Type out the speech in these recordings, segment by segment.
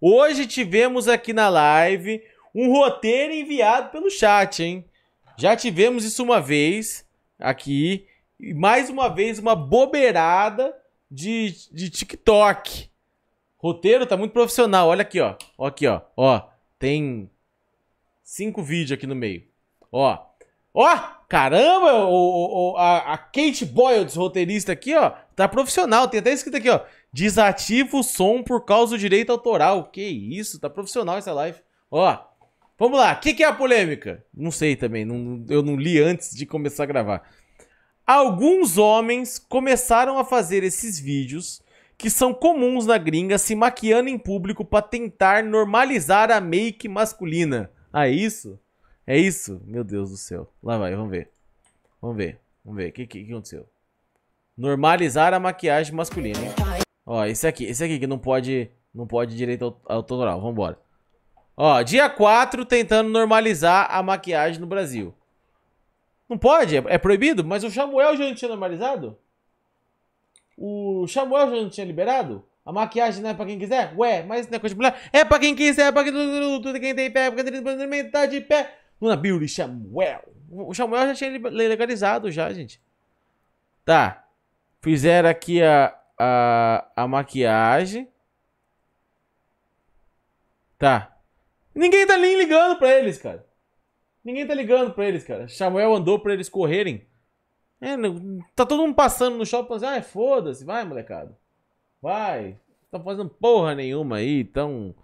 Hoje tivemos aqui na live um roteiro enviado pelo chat, hein? Já tivemos isso uma vez aqui. E mais uma vez, uma bobeirada de, de TikTok. Roteiro tá muito profissional. Olha aqui, ó. ó aqui, ó. Ó. Tem cinco vídeos aqui no meio. Ó. Ó! Caramba! O, o, o a, a Kate Boyle, roteirista aqui, ó. Tá profissional. Tem até escrito aqui, ó. Desativa o som por causa do direito autoral. Que isso, tá profissional essa live. Ó, vamos lá. O que, que, é a polêmica? Não sei também, não, eu não li antes de começar a gravar. Alguns homens começaram a fazer esses vídeos que são comuns na gringa se maquiando em público para tentar normalizar a make masculina. Ah, é isso? É isso? Meu Deus do céu. Lá vai, vamos ver. Vamos ver, vamos ver. O que, que, que aconteceu? Normalizar a maquiagem masculina. Hein? Ó, esse aqui, esse aqui que não pode, não pode direito autoral, vambora. Ó, dia 4 tentando normalizar a maquiagem no Brasil. Não pode, é, é, proibido, mas o Samuel já não tinha normalizado? O Samuel já não tinha liberado? A maquiagem não é pra quem quiser? Ué, mas não é coisa de mulher? É pra quem quiser, é pra quem, tudo, quem tem pé, é pra quem metade de pé. Luna é Billy Samuel. O Samuel já tinha legalizado já, gente. Tá. Fizeram aqui a, a, a maquiagem. Tá. Ninguém tá nem ligando pra eles, cara. Ninguém tá ligando pra eles, cara. Samuel andou pra eles correrem. É, né, tá todo mundo passando no shopping assim, ah, foda-se, vai, molecada. Vai. Tá fazendo porra nenhuma aí, tão...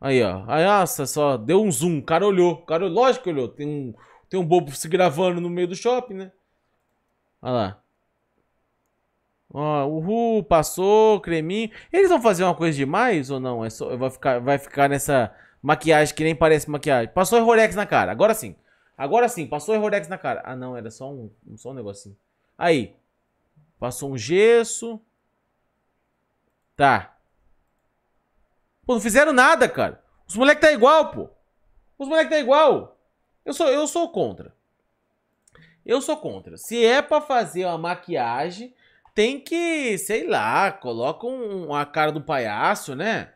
Aí, ó. Aí, nossa, só deu um zoom. O cara olhou. O cara, lógico que olhou. Tem um, tem um bobo se gravando no meio do shopping, né? Olha lá. Ó, uhul, passou, creminho. Eles vão fazer uma coisa demais ou não? É só, vai, ficar, vai ficar nessa maquiagem que nem parece maquiagem. Passou Rolex na cara, agora sim. Agora sim, passou Rolex na cara. Ah, não, era só um, só um negocinho. Aí, passou um gesso. Tá. Pô, não fizeram nada, cara. Os moleques tá igual, pô. Os moleques tá igual. Eu sou, eu sou contra. Eu sou contra. Se é pra fazer uma maquiagem tem que, sei lá, coloca um, a cara do palhaço, né?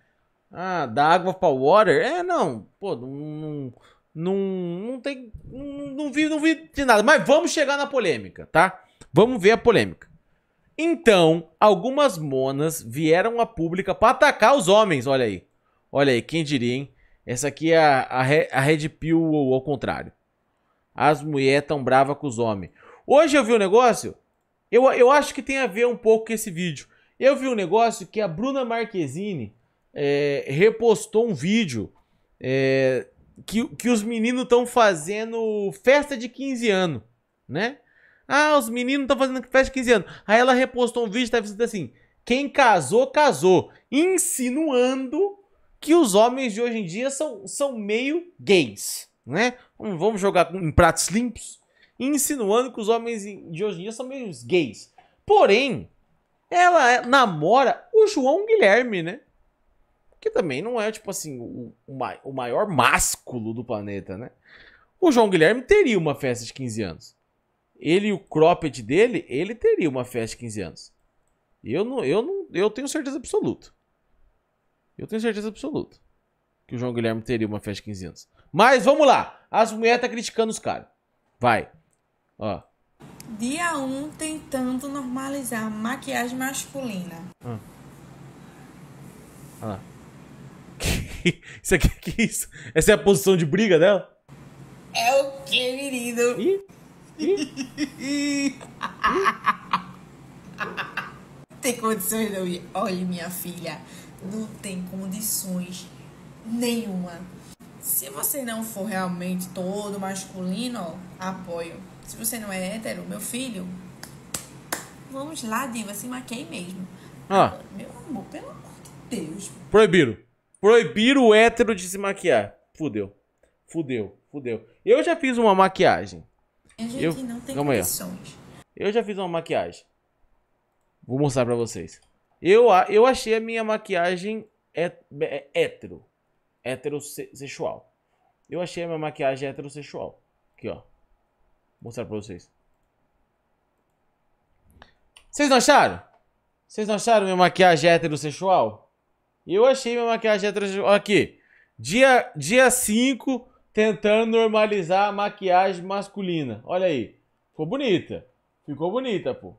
Ah, da água pra water. É, não, pô, não, não, não tem, não, não vi, não vi de nada. Mas vamos chegar na polêmica, tá? Vamos ver a polêmica. Então, algumas monas vieram à pública para atacar os homens, olha aí. Olha aí, quem diria, hein? Essa aqui é a, a, a Red Pill ao contrário. As mulheres tão bravas com os homens. Hoje eu vi um negócio eu, eu acho que tem a ver um pouco com esse vídeo. Eu vi um negócio que a Bruna Marquezine é, repostou um vídeo é, que, que os meninos estão fazendo festa de 15 anos, né? Ah, os meninos estão fazendo festa de 15 anos. Aí ela repostou um vídeo que estava dizendo assim: quem casou, casou. Insinuando que os homens de hoje em dia são, são meio gays, né? Vamos jogar em pratos limpos insinuando que os homens de hoje em dia são meio gays. Porém, ela é, namora o João Guilherme, né? Que também não é, tipo assim, o, o maior másculo do planeta, né? O João Guilherme teria uma festa de 15 anos. Ele e o cropped dele, ele teria uma festa de 15 anos. Eu não, eu não, eu tenho certeza absoluta. Eu tenho certeza absoluta que o João Guilherme teria uma festa de 15 anos. Mas vamos lá. As mulheres tá criticando os caras. Vai. Ó. Dia 1 um, tentando normalizar maquiagem masculina. Ah. Olha lá. isso aqui, que isso? Essa é a posição de briga dela? É o que, menino? Ih? Ih? tem condições não ir. Olha, minha filha, não tem condições nenhuma. Se você não for realmente todo masculino, apoio. Se você não é hétero, meu filho, vamos lá, diva, se maquei mesmo. Ah. Meu amor, pelo amor de Deus. Proibiram. Proibiram o hétero de se maquiar. Fudeu. Fudeu, fudeu. Eu já fiz uma maquiagem. A gente eu... não tem Calma condições. Eu já fiz uma maquiagem. Vou mostrar pra vocês. Eu, eu achei a minha maquiagem é, é, é hétero. Heterossexual. Eu achei a minha maquiagem heterossexual. Aqui, ó mostrar pra vocês. Vocês não acharam? Vocês não acharam minha maquiagem heterossexual? Eu achei minha maquiagem heterossexual. Aqui. Dia 5, dia cinco, tentando normalizar a maquiagem masculina. Olha aí. Ficou bonita. Ficou bonita, pô.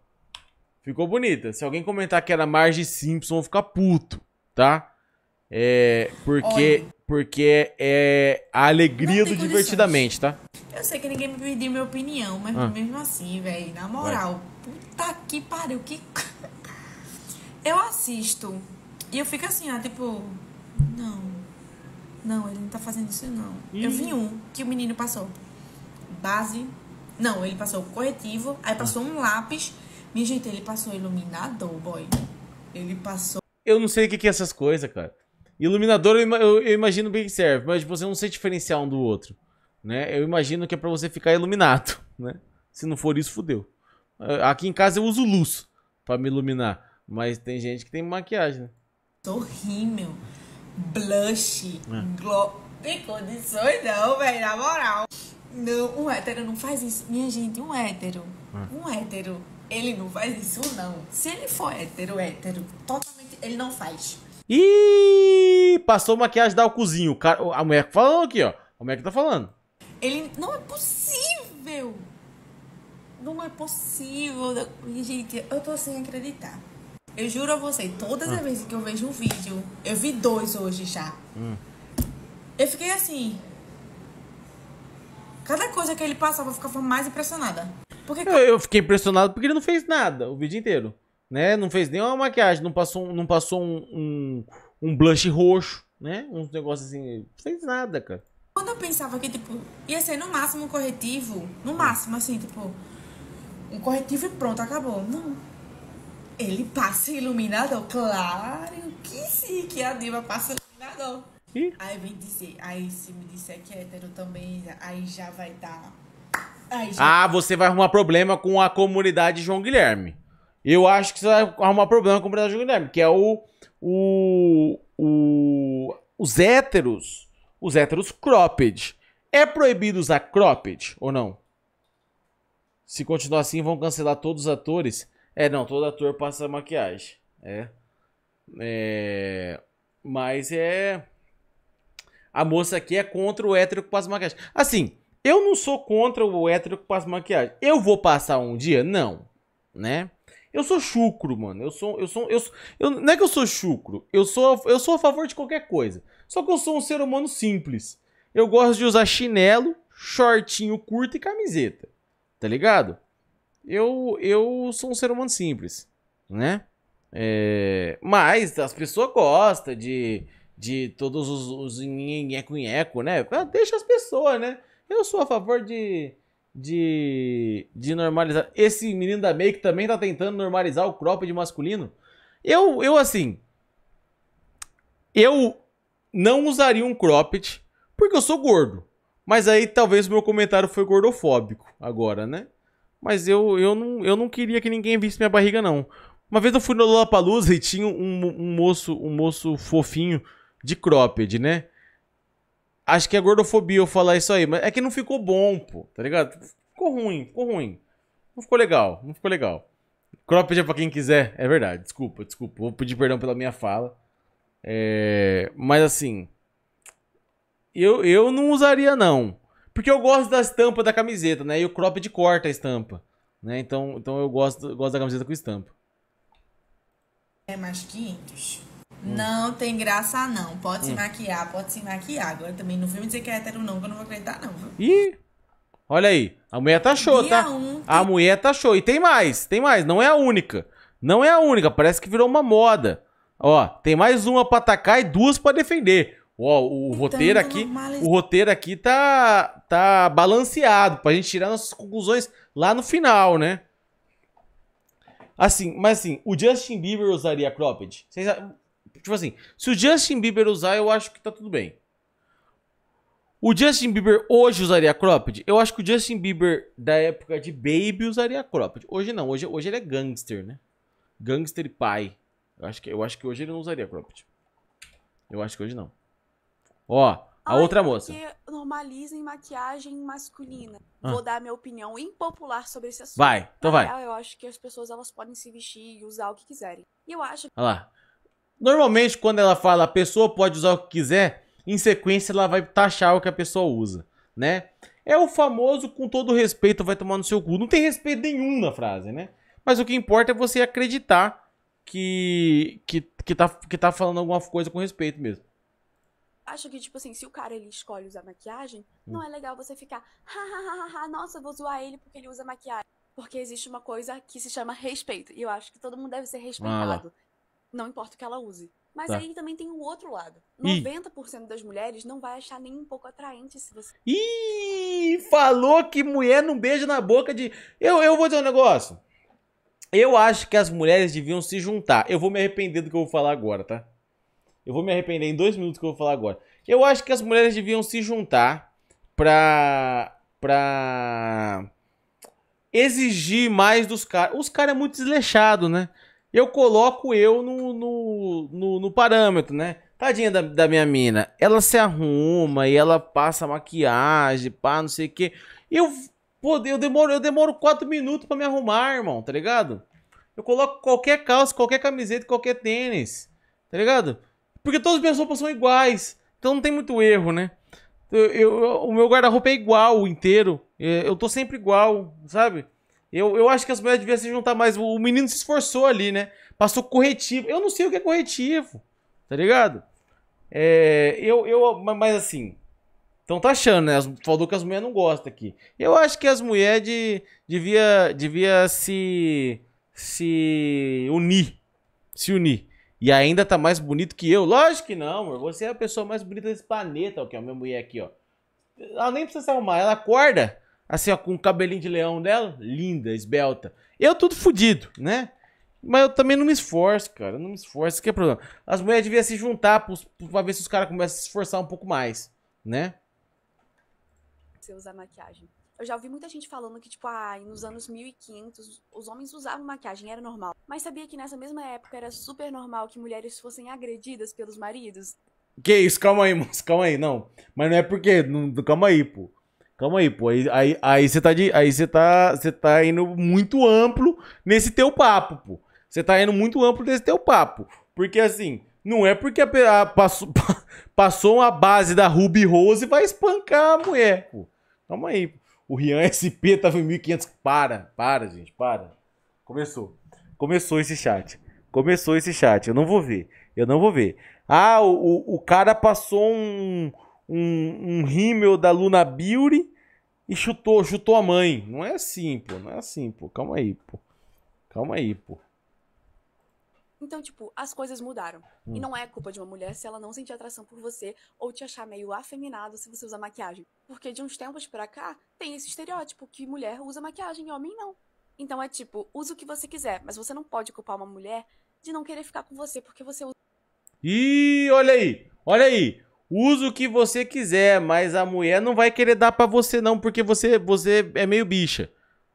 Ficou bonita. Se alguém comentar que era Marge Simpson, vão ficar puto, tá? É. Porque. Olha. Porque é a alegria do divertidamente, tá? Eu sei que ninguém me pediu minha opinião, mas ah. mesmo assim, velho, na moral, Vai. puta que pariu, que. eu assisto e eu fico assim, ah, tipo, não, não, ele não tá fazendo isso, não. Ih. Eu vi um que o menino passou base, não, ele passou corretivo, aí passou ah. um lápis. Minha gente, ele passou iluminador, boy. Ele passou. Eu não sei o que, é essas coisas, cara. Iluminador eu imagino bem que serve, mas você não sei diferenciar um do outro. Né? Eu imagino que é para você ficar iluminado, né? Se não for isso, fudeu. Ah, aqui em casa eu uso luz para me iluminar, mas tem gente que tem maquiagem, né? blush, é. glow... Tem condições não, velho, na moral. Não, um hétero não faz isso. Minha gente, um hétero, é. um hétero, ele não faz isso não. Se ele for hétero, hétero, totalmente, ele não faz. Ih, passou maquiagem da Alcuzinho. A mulher que falou aqui, ó. A mulher que tá falando. Ele não é possível. Não é possível. Gente, eu tô sem acreditar. Eu juro a você, todas as ah. vezes que eu vejo um vídeo, eu vi dois hoje já. Hum. Eu fiquei assim. Cada coisa que ele passava, eu ficava mais impressionada. Porque... Eu, eu, fiquei impressionado porque ele não fez nada o vídeo inteiro. Né? Não fez nenhuma maquiagem, não passou, não passou um, um, um blush roxo, né? Uns um negócios assim. Não fez nada, cara. Quando eu pensava que, tipo, ia ser no máximo um corretivo, no máximo, assim, tipo, um corretivo e pronto, acabou. Não. Ele passa iluminador, claro. Que sim, que a diva passa iluminador. Ih. Aí vem dizer, aí se me disser que é hétero também, aí já vai dar. Já... Ah, você vai arrumar problema com a comunidade João Guilherme. Eu acho que você vai arrumar problema com a comunidade João Guilherme, que é o. o, o os héteros os héteros cropped. É proibido usar cropped ou não? Se continuar assim, vão cancelar todos os atores. É, não, todo ator passa maquiagem. É. é... Mas é. A moça aqui é contra o hétero que passa maquiagem. Assim, eu não sou contra o hétero que passa maquiagem. Eu vou passar um dia? Não. Né? Eu sou chucro, mano. Eu sou. Eu sou. Eu, sou, eu não é que eu sou chucro. Eu sou, eu sou a favor de qualquer coisa. Só que eu sou um ser humano simples. Eu gosto de usar chinelo, shortinho curto e camiseta. Tá ligado? Eu, eu sou um ser humano simples, né? É, mas as pessoas gostam de, de todos os, os nheco-nheco, né? Deixa as pessoas, né? Eu sou a favor de, de, de normalizar. Esse menino da Make também tá tentando normalizar o cropped masculino. Eu, eu assim. Eu não usaria um cropped porque eu sou gordo. Mas aí talvez o meu comentário foi gordofóbico agora, né? Mas eu, eu, não, eu não queria que ninguém visse minha barriga, não. Uma vez eu fui no Lollapalooza e tinha um, um, moço um moço fofinho de cropped, né? Acho que é gordofobia eu falar isso aí, mas é que não ficou bom, pô, tá ligado? Ficou ruim, ficou ruim. Não ficou legal, não ficou legal. Cropped é pra quem quiser, é verdade, desculpa, desculpa. Vou pedir perdão pela minha fala. É, mas assim, eu, eu não usaria não. Porque eu gosto da estampa da camiseta, né? E o cropped corta a estampa. Né? Então, então eu gosto, gosto da camiseta com estampa. É mais 500. Hum. Não tem graça, não. Pode hum. se maquiar, pode se maquiar. Agora também no filme dizer que é hétero, não, que eu não vou acreditar, não. Ih! Olha aí. A mulher tá show, Dia tá? Um, tem... A mulher tá show. E tem mais, tem mais. Não é a única. Não é a única. Parece que virou uma moda. Ó, tem mais uma pra atacar e duas pra defender. Ó, o então, roteiro aqui, o roteiro aqui tá, tá balanceado pra gente tirar nossas conclusões lá no final, né? Assim, mas assim, o Justin Bieber usaria cropped? Tipo assim, se o Justin Bieber usar, eu acho que tá tudo bem. O Justin Bieber hoje usaria cropped? Eu acho que o Justin Bieber da época de Baby usaria cropped. Hoje não, hoje, hoje ele é gangster, né? Gangster e pai. Eu acho que, eu acho que hoje ele não usaria cropped. Eu acho que hoje não. Ó, a Ai, outra moça. normalizem maquiagem masculina. Ah. Vou dar minha opinião impopular sobre esse assunto. Vai, então Na vai. Real, eu acho que as pessoas elas podem se vestir e usar o que quiserem. E eu acho. Olha lá. Normalmente, quando ela fala a pessoa pode usar o que quiser, em sequência ela vai taxar o que a pessoa usa, né? É o famoso, com todo respeito, vai tomar no seu cu. Não tem respeito nenhum na frase, né? Mas o que importa é você acreditar que, que, que, tá, que tá falando alguma coisa com respeito mesmo. Acho que, tipo assim, se o cara ele escolhe usar maquiagem, hum. não é legal você ficar, nossa, vou zoar ele porque ele usa maquiagem. Porque existe uma coisa que se chama respeito. E eu acho que todo mundo deve ser ah, respeitado. Ah, não importa o que ela use. Mas tá. aí também tem o outro lado. 90% das mulheres não vai achar nem um pouco atraente se você. Ih, falou que mulher não beija na boca de. Eu, eu vou dizer um negócio. Eu acho que as mulheres deviam se juntar. Eu vou me arrepender do que eu vou falar agora, tá? Eu vou me arrepender em dois minutos que eu vou falar agora. Eu acho que as mulheres deviam se juntar pra. pra. exigir mais dos caras. Os caras é muito desleixado, né? Eu coloco eu no, no, no, no parâmetro, né? Tadinha da, da, minha mina. Ela se arruma e ela passa maquiagem, pá, não sei o quê. Eu, Pô, eu demoro, eu demoro quatro minutos para me arrumar, irmão, tá ligado? Eu coloco qualquer calça, qualquer camiseta, qualquer tênis, tá ligado? Porque todas as minhas roupas são iguais, então não tem muito erro, né? Eu, eu, o meu guarda-roupa é igual inteiro, é, eu tô sempre igual, sabe? Eu, eu acho que as mulheres deviam se juntar mais. O menino se esforçou ali, né? Passou corretivo. Eu não sei o que é corretivo, tá ligado? É, eu, eu, mas assim, então tá achando, né? falou que as mulheres não gostam aqui. Eu acho que as mulheres de, devia, devia se, se unir. Se unir. E ainda tá mais bonito que eu. Lógico que não, amor. Você é a pessoa mais bonita desse planeta, ó, que é a minha mulher aqui, ó. Ela nem precisa se arrumar. Ela acorda, assim, ó, com o cabelinho de leão dela. Linda, esbelta. Eu tudo fodido, né? Mas eu também não me esforço, cara. Eu não me esforço. Isso que é problema. As mulheres deviam se juntar pros, pra ver se os caras começam a se esforçar um pouco mais, né? você usar maquiagem. Eu já ouvi muita gente falando que, tipo, ah, nos anos 1500 os homens usavam maquiagem, era normal. Mas sabia que nessa mesma época era super normal que mulheres fossem agredidas pelos maridos? Que isso, calma aí, moço, calma aí, não. Mas não é porque, não, calma aí, pô. Calma aí, pô. Aí, aí, aí você tá aí você tá, você tá indo muito amplo nesse teu papo, pô. Você tá indo muito amplo nesse teu papo, porque assim, não é porque a, a, passou, passou uma base da Ruby Rose e vai espancar a mulher, pô. Calma aí. O Rian SP tava em 1.500. Para, para, gente, para. Começou. Começou esse chat. Começou esse chat. Eu não vou ver. Eu não vou ver. Ah, o, o cara passou um, um, um rímel da Luna Beauty e chutou, chutou a mãe. Não é assim, pô. Não é assim, pô. Calma aí, pô. Calma aí, pô. Então, tipo, as coisas mudaram. Hum. E não é culpa de uma mulher se ela não sentir atração por você ou te achar meio afeminado se você usa maquiagem. Porque de uns tempos pra cá, tem esse estereótipo que mulher usa maquiagem e homem não. Então é tipo, usa o que você quiser, mas você não pode culpar uma mulher de não querer ficar com você porque você usa. Ih, olha aí! Olha aí! Usa o que você quiser, mas a mulher não vai querer dar para você não, porque você, você é meio bicha.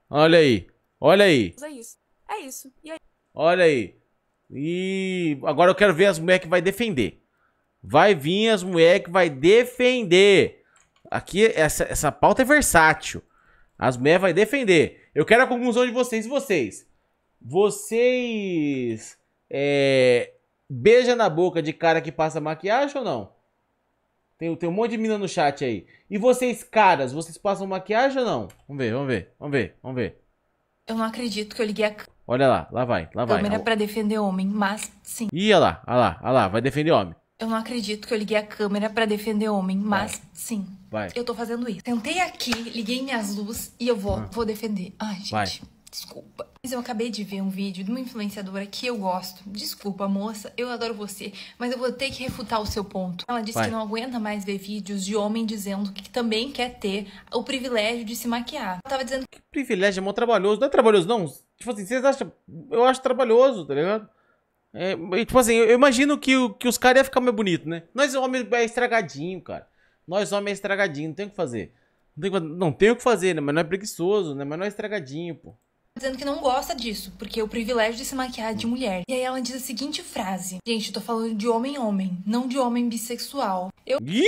Olha aí. Olha aí. É isso. É isso. E aí? Olha aí. E agora eu quero ver as mulheres que vai defender. Vai vir as mulheres que vai defender. Aqui, essa, essa pauta é versátil. As mulheres vai defender. Eu quero a conclusão de vocês e vocês. Vocês... É, beija na boca de cara que passa maquiagem ou não? Tem, tem um monte de mina no chat aí. E vocês, caras, vocês passam maquiagem ou não? Vamos ver, vamos ver, vamos ver, vamos ver. Eu não acredito que eu liguei a Olha lá, lá vai, lá vai. Câmera ah, para defender homem, mas sim. Ih, olha lá, olha lá, olha lá, vai defender homem. Eu não acredito que eu liguei a câmera para defender homem, mas vai. sim. Vai. Eu tô fazendo isso. Tentei aqui, liguei minhas luzes e eu vou, ah. vou defender. Ai, gente. Vai. Desculpa. Mas eu acabei de ver um vídeo de uma influenciadora que eu gosto. Desculpa, moça, eu adoro você, mas eu vou ter que refutar o seu ponto. Ela disse Vai. que não aguenta mais ver vídeos de homem dizendo que também quer ter o privilégio de se maquiar. Ela tava dizendo que privilégio é mó trabalhoso. Não é trabalhoso, não. Tipo assim, vocês acham. Eu acho trabalhoso, tá ligado? É, tipo assim, eu imagino que, que os caras iam ficar mais bonito, né? Nós homens é estragadinho, cara. Nós homens é estragadinho, não tem o que fazer. Não tem, não tem o que fazer, né? Mas não é preguiçoso, né? Mas não é estragadinho, pô dizendo que não gosta disso, porque é o privilégio de se maquiar é de mulher. E aí ela diz a seguinte frase: Gente, eu tô falando de homem-homem, não de homem bissexual. Eu. Iiii,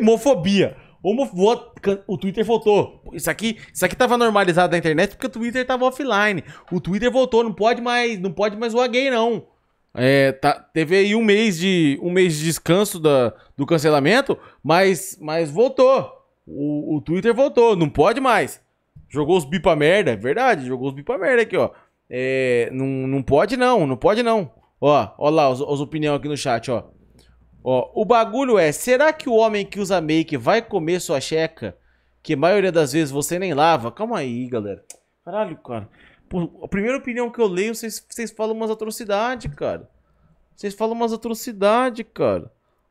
homofobia! Homo... O Twitter voltou. Isso aqui, isso aqui tava normalizado na internet porque o Twitter tava offline. O Twitter voltou, não pode mais, não pode mais zoar gay, não. É, tá, teve aí um mês de, um mês de descanso da, do cancelamento, mas, mas voltou. O, o Twitter voltou, não pode mais. Jogou os bipa merda, é verdade, jogou os bipa merda aqui, ó. É, não, não pode não, não pode não. Ó, ó lá as, opiniões aqui no chat, ó. Ó, o bagulho é, será que o homem que usa make vai comer sua checa, que a maioria das vezes você nem lava? Calma aí, galera. Caralho, cara. Pô, a primeira opinião que eu leio, vocês, vocês falam umas atrocidades, cara. Vocês falam umas atrocidades, cara.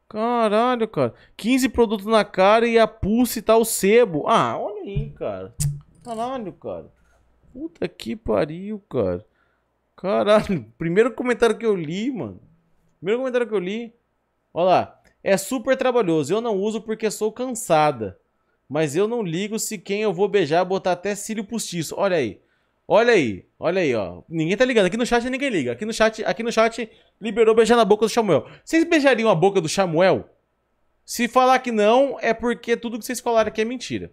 Caralho, cara. 15 produtos na cara e a pulse tá o sebo. Ah, olha aí, cara. Caralho, cara. Puta que pariu, cara. Caralho. Primeiro comentário que eu li, mano. Primeiro comentário que eu li. Olha lá. É super trabalhoso. Eu não uso porque sou cansada. Mas eu não ligo se quem eu vou beijar botar até cílio postiço. Olha aí. Olha aí. Olha aí, ó. Ninguém tá ligando. Aqui no chat ninguém liga. Aqui no chat, aqui no chat liberou beijar na boca do Samuel. Vocês beijariam a boca do Samuel? Se falar que não, é porque tudo que vocês falaram aqui é mentira.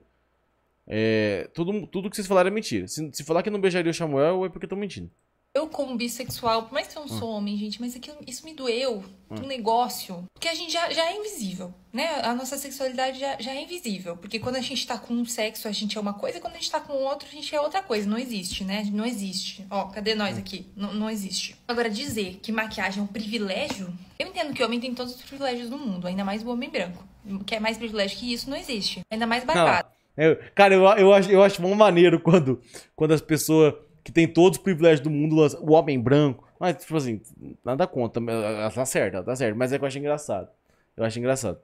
É, tudo, tudo que vocês falaram é mentira. Se, se falar que não beijaria o Samuel, é porque estão mentindo. Eu, como bissexual, por mais que eu não sou ah. homem, gente, mas aquilo, isso me doeu. Ah. Um negócio. Porque a gente já, já é invisível, né? A nossa sexualidade já, já é invisível. Porque quando a gente tá com um sexo, a gente é uma coisa, e quando a gente tá com outro, a gente é outra coisa. Não existe, né? Não existe. Ó, cadê nós hum. aqui? N não existe. Agora, dizer que maquiagem é um privilégio. Eu entendo que o homem tem todos os privilégios do mundo, ainda mais o homem branco. Quer é mais privilégio que isso, não existe. Ainda mais barbado. É, cara, eu, eu, acho, eu acho bom maneiro quando, quando as pessoas que têm todos os privilégios do mundo lançam o homem branco. Mas, tipo assim, nada conta. Ela ah, ah, tá certa, ela tá certa. Mas é que eu acho engraçado. Eu acho engraçado.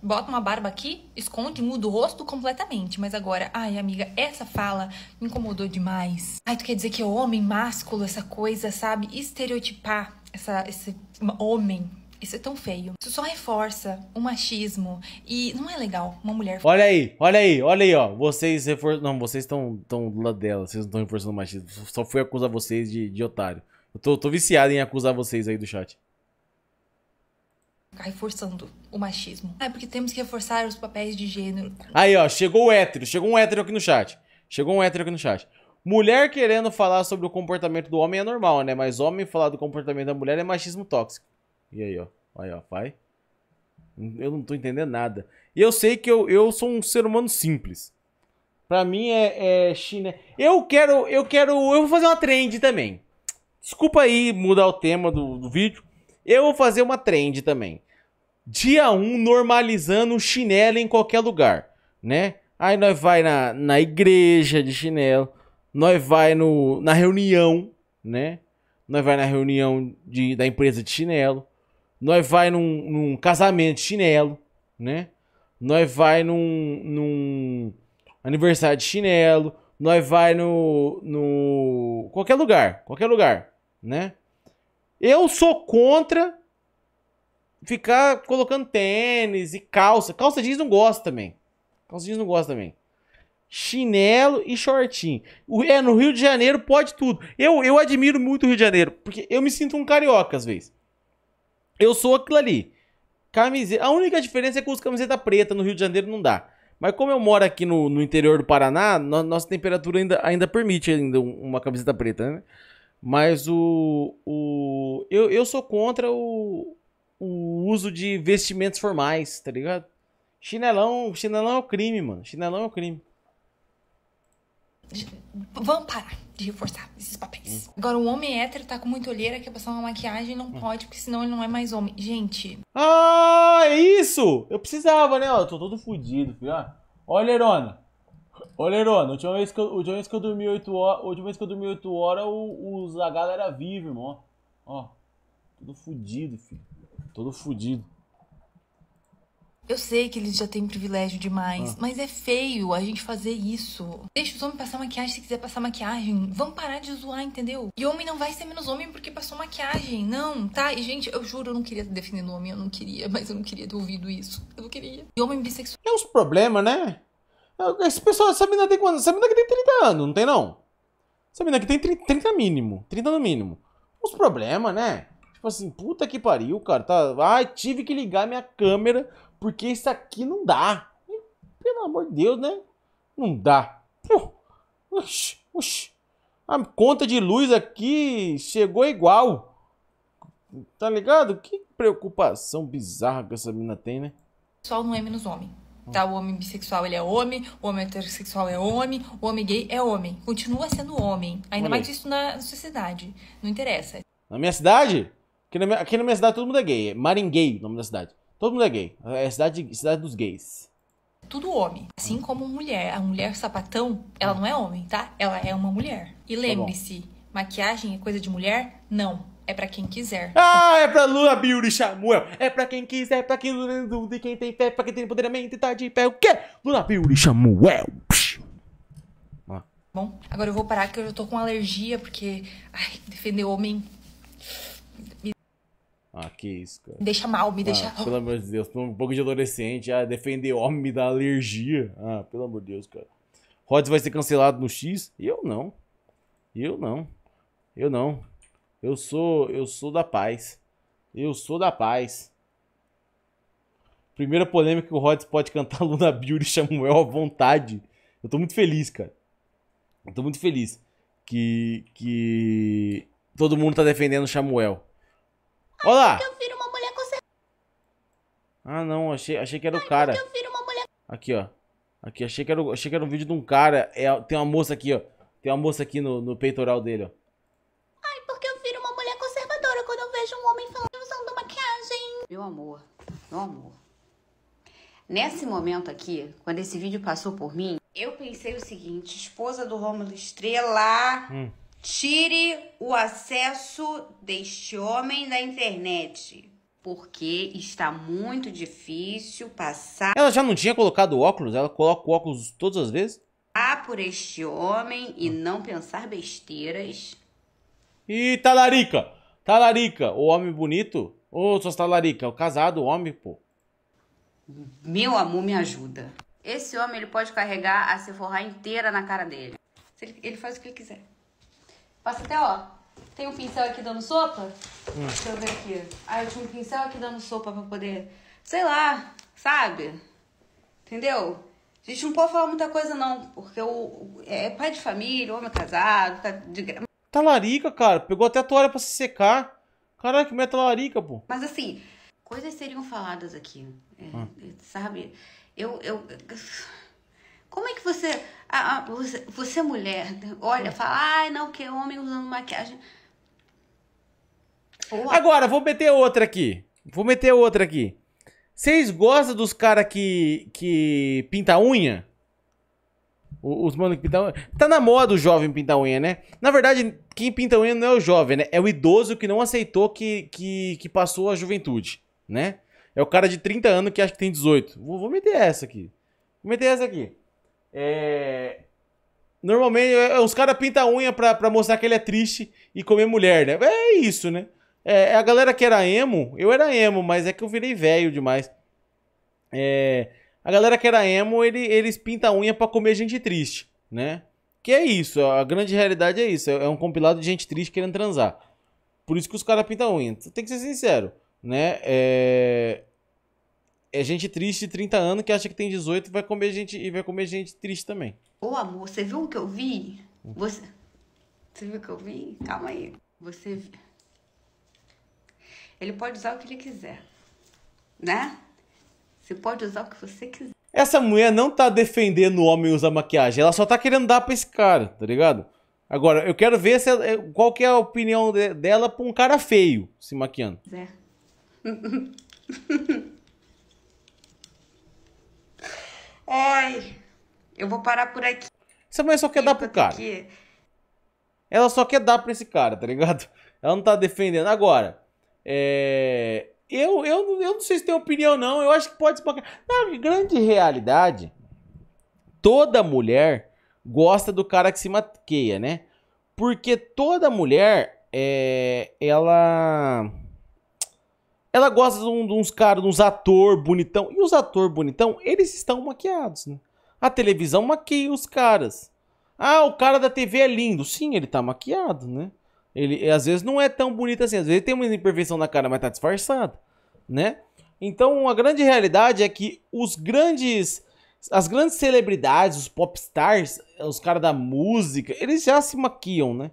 Bota uma barba aqui, esconde, muda o rosto completamente. Mas agora, ai, amiga, essa fala me incomodou demais. Ai, tu quer dizer que é homem másculo, essa coisa, sabe? Estereotipar essa, esse homem isso é tão feio. Isso só reforça o machismo e não é legal uma mulher. Olha aí, olha aí, olha aí, ó. Vocês reforçam. Não, vocês estão tão do lado dela, vocês não estão reforçando o machismo. Só fui acusar vocês de, de otário. Eu tô, tô viciado em acusar vocês aí do chat ficar reforçando o machismo. Ah, é porque temos que reforçar os papéis de gênero. Aí, ó, chegou o hétero, chegou um hétero aqui no chat. Chegou um hétero aqui no chat. Mulher querendo falar sobre o comportamento do homem é normal, né? Mas homem falar do comportamento da mulher é machismo tóxico. E aí, ó. Aí, ó, vai. Eu não tô entendendo nada. E eu sei que eu, eu sou um ser humano simples. Pra mim é, é China. Eu quero, eu quero. Eu vou fazer uma trend também. Desculpa aí mudar o tema do, do vídeo. Eu vou fazer uma trend também. Dia 1, um, normalizando o chinelo em qualquer lugar, né? Aí nós vai na, na igreja de chinelo, nós vai no, na reunião, né? Nós vai na reunião de, da empresa de chinelo, nós vai num, num casamento chinelo, né? Nós vai num, num aniversário de chinelo, nós vai no, no qualquer lugar, qualquer lugar, né? Eu sou contra ficar colocando tênis e calça. Calça jeans não gosta também. Calça jeans não gosta também. Chinelo e shortinho. É, no Rio de Janeiro pode tudo. Eu, eu admiro muito o Rio de Janeiro, porque eu me sinto um carioca às vezes. Eu sou aquilo ali. Camiseta. A única diferença é que eu uso camiseta preta no Rio de Janeiro não dá. Mas como eu moro aqui no, no interior do Paraná, no, nossa temperatura ainda, ainda permite ainda uma camiseta preta, né? Mas o. o eu, eu sou contra o, o uso de vestimentos formais, tá ligado? Chinelão, chinelão é o crime, mano. Chinelão é o crime. Vamos parar de reforçar esses papéis. Hum. Agora, o homem hétero tá com muita olheira, quer passar uma maquiagem não hum. pode, porque senão ele não é mais homem. Gente. Ah, é isso! Eu precisava, né? Ó, eu tô todo fudido, filho. Ah, olha, herona Olha, Lerona, última vez que eu, última vez que eu dormi 8 horas, última vez que eu dormi 8 horas, o, o Zagala era vivo, irmão. Ó, todo fudido, filho. Todo fudido. Eu sei que eles já têm privilégio demais, ah. mas é feio a gente fazer isso. Deixa os homens passar maquiagem se quiser passar maquiagem. Vamos parar de zoar, entendeu? E homem não vai ser menos homem porque passou maquiagem. Não, tá? E, gente, eu juro, eu não queria defender o homem, eu não queria, mas eu não queria ter ouvido isso. Eu não queria. E homem bissexual. É os problemas, né? É, esse pessoal, essa mina tem quantos? Essa menina que tem 30 anos, não tem não? Essa mina que tem 30, 30 mínimo. 30 no mínimo. Os problemas, né? Tipo assim, puta que pariu, cara. Tá... Ai, tive que ligar minha câmera porque isso aqui não dá. pelo amor de Deus, né? Não dá. Oxi, oxi. A conta de luz aqui chegou igual. Tá ligado? Que preocupação bizarra que essa mina tem, né? Só não é menos homem. Hum. Tá? O homem bissexual ele é homem, o homem heterossexual é homem, o homem gay é homem. Continua sendo homem. Ainda Olha. mais isso na sociedade. Não interessa. Na minha cidade? Aqui na, minha, aqui na minha cidade todo mundo é gay. É o nome da cidade. Todo mundo é gay. É a cidade, cidade dos gays. Tudo homem. Assim como mulher. A mulher sapatão, ela não é homem, tá? Ela é uma mulher. E tá lembre-se, tá maquiagem é coisa de mulher? Não. É pra quem quiser. Ah, é pra Lua Beauty Samuel. É pra quem quiser, pra quem duvida quem tem fé, pra quem tem empoderamento e tá de pé. O quê? Luna Beauty Samuel. Psh. Bom, agora eu vou parar que eu já tô com alergia, porque. Ai, defender homem ah, que isso, cara. Me deixa mal, me ah, deixa. Pelo amor de Deus, um pouco de adolescente, ah, defender homem me dá alergia. Ah, pelo amor de Deus, cara. Rods vai ser cancelado no X? Eu não. Eu não. Eu não. Eu sou, eu sou da paz. Eu sou da paz. Primeira polêmica que o Rods pode cantar Luna Beauty e Samuel à vontade. Eu tô muito feliz, cara. Eu tô muito feliz que que todo mundo tá defendendo o Samuel. Olá! Ah, não, achei, achei que era o cara. Aqui, ó. Aqui, achei que era, achei que era um vídeo de um cara. É, tem uma moça aqui, ó. Tem uma moça aqui no, no peitoral dele, ó. Ai, porque eu viro uma mulher conservadora quando eu vejo um homem falando usando maquiagem. Meu amor, meu amor. Nesse momento aqui, quando esse vídeo passou por mim, eu pensei o seguinte, esposa do Rômulo Estrela... Hum. Tire o acesso deste homem da internet, porque está muito difícil passar. Ela já não tinha colocado óculos? Ela coloca o óculos todas as vezes? Ah, por este homem e ah. não pensar besteiras. E talarica! Talarica, o homem bonito. Ô, oh, suas talarica, o casado, o homem, pô. Meu amor, me ajuda. Esse homem, ele pode carregar a Sephora inteira na cara dele. Ele faz o que ele quiser passa até, ó. Tem um pincel aqui dando sopa? Hum. Deixa eu ver aqui. Ah, eu tinha um pincel aqui dando sopa pra poder. Sei lá, sabe? Entendeu? A gente não pode falar muita coisa, não, porque eu, é pai de família, homem é casado, tá de Tá larica, cara. Pegou até a toalha pra se secar. Caralho, que meta tá larica, pô. Mas assim, coisas seriam faladas aqui. É, hum. Sabe? Eu, eu. Como é que você, você, você é mulher, olha, fala, ai, ah, não, que homem usando maquiagem. Agora, vou meter outra aqui. Vou meter outra aqui. Vocês gostam dos caras que, que pinta unha? Os mano que pintam unha. Tá na moda o jovem pintar unha, né? Na verdade, quem pinta unha não é o jovem, né? É o idoso que não aceitou que, que, que passou a juventude, né? É o cara de 30 anos que acha que tem 18. Vou, vou meter essa aqui. Vou meter essa aqui. É... Normalmente, é, os caras pintam a unha pra, pra mostrar que ele é triste e comer mulher, né? É isso, né? É, é, a galera que era emo, eu era emo, mas é que eu virei velho demais. É, a galera que era emo, ele, eles pintam a unha pra comer gente triste, né? Que é isso, a grande realidade é isso. É um compilado de gente triste querendo transar. Por isso que os caras pintam a unha. Tem que ser sincero, né? É é gente triste de 30 anos que acha que tem 18 e vai comer gente, e vai comer gente triste também. Ô amor, você viu o que eu vi? Você, você viu o que eu vi? Calma aí. Você. Ele pode usar o que ele quiser. Né? Você pode usar o que você quiser. Essa mulher não tá defendendo o homem usar maquiagem, ela só tá querendo dar pra esse cara, tá ligado? Agora, eu quero ver se ela, é, qual que é a opinião de, dela pra um cara feio se maquiando. É. Ai, eu vou parar por aqui. Essa mulher só quer eu dar pro cara. Ela só quer dar pra esse cara, tá ligado? Ela não tá defendendo. Agora, é... eu, eu, eu não sei se tem opinião, não. Eu acho que pode ser. Na grande realidade, toda mulher gosta do cara que se maqueia, né? Porque toda mulher, é... ela ela gosta de, um, de uns caras, de uns ator bonitão. E os ator bonitão, eles estão maquiados, né? A televisão maquia os caras. Ah, o cara da TV é lindo. Sim, ele tá maquiado, né? Ele às vezes não é tão bonito assim, às vezes tem uma imperfeição na cara, mas tá disfarçado, né? Então, a grande realidade é que os grandes as grandes celebridades, os popstars, os caras da música, eles já se maquiam, né?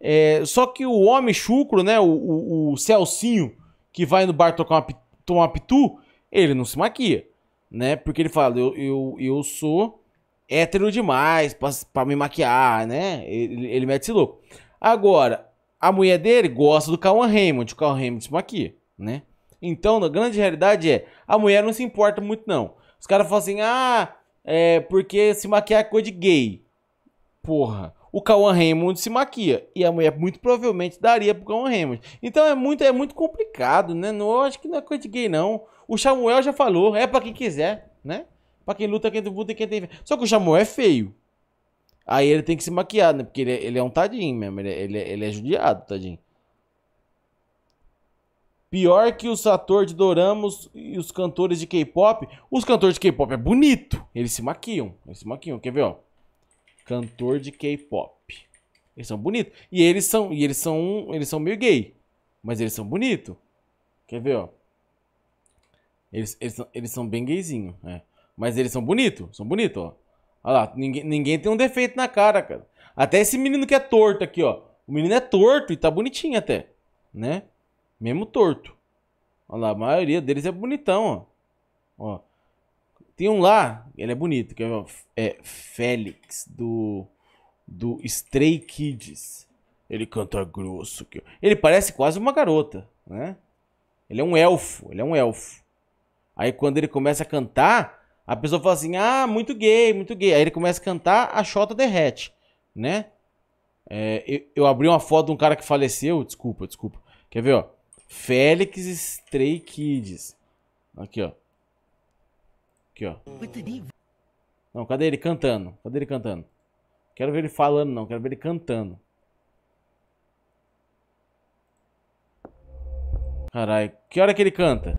É, só que o homem chucro, né? O, o, o Celcinho, que vai no bar tocar uma, tomar uma pitu, ele não se maquia, né? Porque ele fala, eu, eu, eu sou hétero demais para me maquiar, né? Ele, ele mete esse louco. Agora, a mulher dele gosta do Cauan Raymond, o Cauan Raymond se maquia, né? Então, na grande realidade é, a mulher não se importa muito não. Os caras falam assim, ah, é porque se maquiar é coisa de gay. Porra o Cauan Raymond se maquia. E a mulher muito provavelmente daria pro Cauan Raymond. Então é muito, é muito complicado, né? Não, acho que não é coisa de gay, não. O Samuel já falou, é para quem quiser, né? Pra quem luta, quem luta e quem tem. Só que o Samuel é feio. Aí ele tem que se maquiar, né? Porque ele é, ele é um tadinho mesmo. Ele é, ele, é, ele é judiado, tadinho. Pior que os atores de doramos e os cantores de K-pop. Os cantores de K-pop é bonito. Eles se maquiam. Eles se maquiam. Quer ver, ó? Cantor de K-pop. Eles são bonitos. E eles são, e eles são, eles são meio gay, mas eles são bonitos. Quer ver, ó? Eles, eles, eles são bem gayzinho, né? Mas eles são bonitos, são bonitos, ó. Olha lá, ninguém, ninguém tem um defeito na cara, cara. Até esse menino que é torto aqui, ó. O menino é torto e tá bonitinho até, né? Mesmo torto. Olha lá, a maioria deles é bonitão, ó. Ó, tem um lá, ele é bonito, que é, é Félix, do, do Stray Kids. Ele canta grosso. Que... Ele parece quase uma garota, né? Ele é um elfo, ele é um elfo. Aí quando ele começa a cantar, a pessoa fala assim, ah, muito gay, muito gay. Aí ele começa a cantar, a chota derrete, né? É, eu, eu, abri uma foto de um cara que faleceu, desculpa, desculpa. Quer ver, ó? Félix Stray Kids. Aqui, ó. Aqui, ó. Não, cadê ele cantando? Cadê ele cantando? Quero ver ele falando, não. Quero ver ele cantando. Caralho, que hora que ele canta?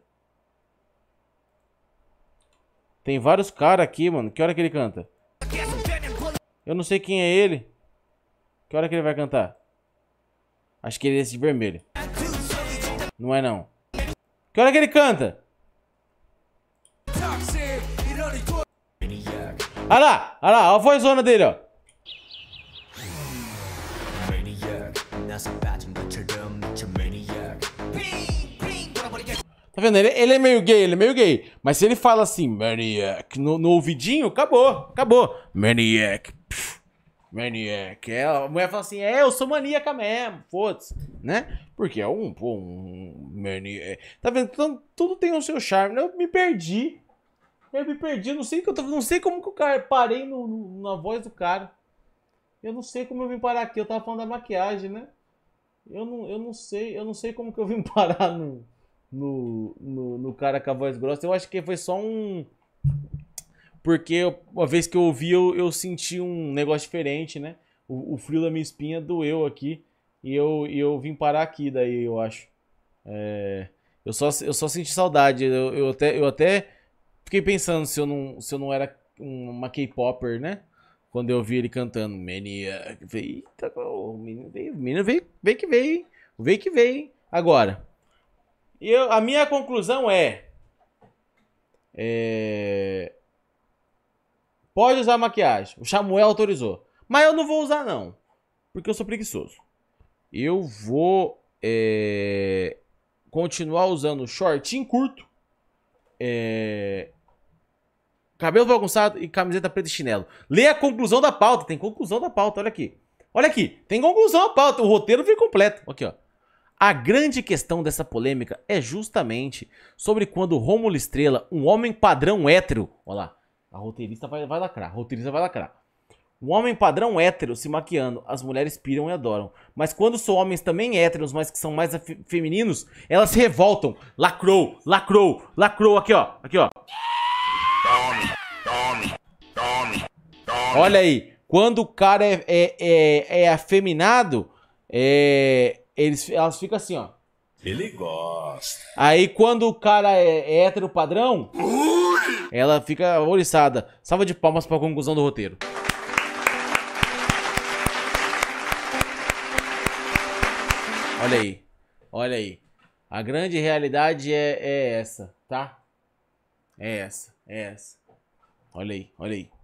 Tem vários caras aqui, mano. Que hora que ele canta? Eu não sei quem é ele. Que hora que ele vai cantar? Acho que ele é esse de vermelho. Não é, não. Que hora que ele canta? Olha lá, olha lá, olha a vozona dele, ó. Tá vendo? Ele, ele, é meio gay, ele é meio gay. Mas se ele fala assim, Maniac, no, no ouvidinho, acabou, acabou. Maniac, pff, Maniac. É, a mulher fala assim, é, eu sou maníaca mesmo, foda-se, né? Porque é um, pô, um, Maniac. É, tá vendo? Então, tudo tem o seu charme. Eu me perdi eu me perdi, não sei que eu tô, não sei como que o cara parei no, no, na voz do cara. Eu não sei como eu vim parar aqui, eu tava falando da maquiagem, né? Eu não, eu não sei, eu não sei como que eu vim parar no, no, no, no cara com a voz grossa. Eu acho que foi só um porque uma vez que eu ouvi, eu, eu senti um negócio diferente, né? O, o, frio da minha espinha doeu aqui e eu, eu vim parar aqui, daí eu acho. É, eu, só, eu só senti saudade. Eu, eu até, eu até Fiquei pensando se eu não, se eu não era uma K-Popper, né? Quando eu vi ele cantando Maniac. eita, o menino veio, o menino veio, veio que veio, veio que veio. Agora, eu, a minha conclusão é, é... Pode usar maquiagem. O Samuel autorizou. Mas eu não vou usar, não. Porque eu sou preguiçoso. Eu vou é, continuar usando shortinho curto. É, Cabelo bagunçado e camiseta preta e chinelo. Lê a conclusão da pauta. Tem conclusão da pauta, olha aqui. Olha aqui, tem conclusão da pauta. O roteiro veio completo. Aqui, ó. A grande questão dessa polêmica é justamente sobre quando Rômulo Estrela, um homem padrão hétero, olha lá, a roteirista vai, vai lacrar, a roteirista vai lacrar. Um homem padrão hétero se maquiando, as mulheres piram e adoram. Mas quando são homens também héteros, mas que são mais femininos, elas se revoltam. Lacrou, lacrou, lacrou, aqui ó, aqui ó. Olha aí, quando o cara é, é, é, é afeminado, é, eles, elas ficam assim, ó. Ele gosta. Aí quando o cara é, é hétero padrão, Ui! ela fica oriçada. Salva de palmas pra conclusão do roteiro. Olha aí, olha aí. A grande realidade é, é essa, tá? É essa. É essa. Olha aí, olha aí.